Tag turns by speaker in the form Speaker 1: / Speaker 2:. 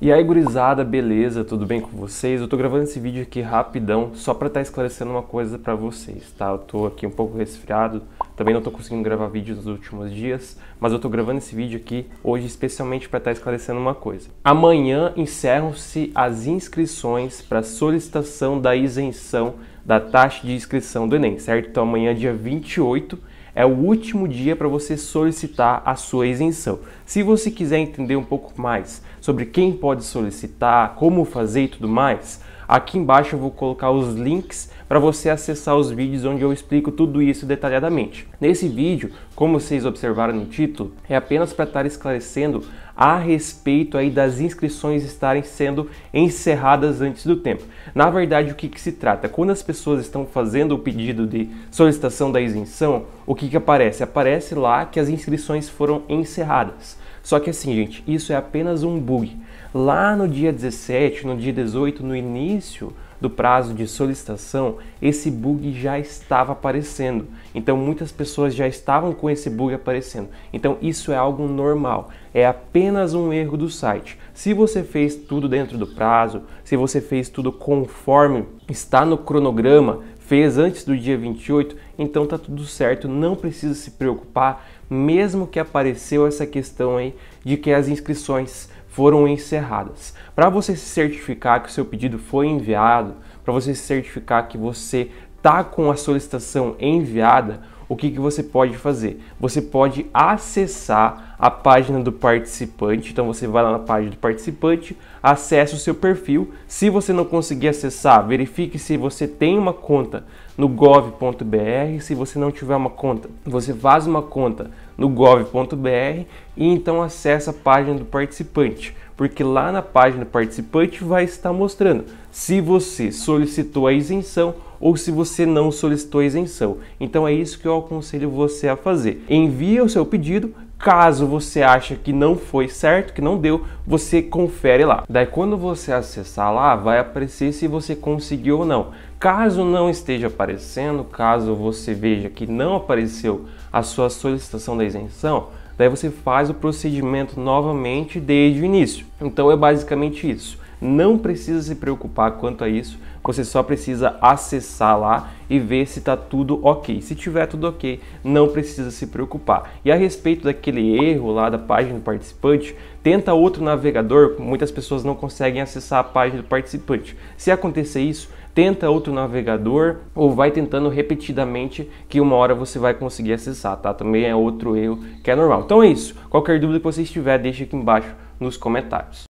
Speaker 1: E aí, gurizada, beleza? Tudo bem com vocês? Eu tô gravando esse vídeo aqui rapidão, só pra estar tá esclarecendo uma coisa pra vocês, tá? Eu tô aqui um pouco resfriado, também não tô conseguindo gravar vídeos nos últimos dias, mas eu tô gravando esse vídeo aqui hoje especialmente pra estar tá esclarecendo uma coisa. Amanhã encerram-se as inscrições para solicitação da isenção da taxa de inscrição do Enem, certo? Então amanhã, dia 28, é o último dia para você solicitar a sua isenção. Se você quiser entender um pouco mais sobre quem pode solicitar, como fazer e tudo mais, aqui embaixo eu vou colocar os links para você acessar os vídeos onde eu explico tudo isso detalhadamente. Nesse vídeo, como vocês observaram no título, é apenas para estar esclarecendo a respeito aí das inscrições estarem sendo encerradas antes do tempo. Na verdade, o que, que se trata? Quando as pessoas estão fazendo o pedido de solicitação da isenção, o que, que aparece? Aparece lá que as inscrições foram encerradas. Só que assim, gente, isso é apenas um bug. Lá no dia 17, no dia 18, no início do prazo de solicitação, esse bug já estava aparecendo. Então muitas pessoas já estavam com esse bug aparecendo. Então isso é algo normal, é apenas um erro do site. Se você fez tudo dentro do prazo, se você fez tudo conforme está no cronograma, fez antes do dia 28, então tá tudo certo, não precisa se preocupar, mesmo que apareceu essa questão aí de que as inscrições foram encerradas. Para você se certificar que o seu pedido foi enviado, para você se certificar que você está com a solicitação enviada, o que, que você pode fazer? Você pode acessar a página do participante. Então você vai lá na página do participante, acessa o seu perfil. Se você não conseguir acessar, verifique se você tem uma conta no gov.br. Se você não tiver uma conta, você faz uma conta no gov.br e então acessa a página do participante porque lá na página do participante vai estar mostrando se você solicitou a isenção ou se você não solicitou isenção. Então é isso que eu aconselho você a fazer. Envie o seu pedido, Caso você acha que não foi certo, que não deu, você confere lá. Daí quando você acessar lá, vai aparecer se você conseguiu ou não. Caso não esteja aparecendo, caso você veja que não apareceu a sua solicitação da isenção, daí você faz o procedimento novamente desde o início. Então é basicamente isso não precisa se preocupar quanto a isso, você só precisa acessar lá e ver se está tudo ok. Se tiver tudo ok, não precisa se preocupar. E a respeito daquele erro lá da página do participante, tenta outro navegador, muitas pessoas não conseguem acessar a página do participante. Se acontecer isso, tenta outro navegador ou vai tentando repetidamente que uma hora você vai conseguir acessar, tá? Também é outro erro que é normal. Então é isso. Qualquer dúvida que você tiver, deixa aqui embaixo nos comentários.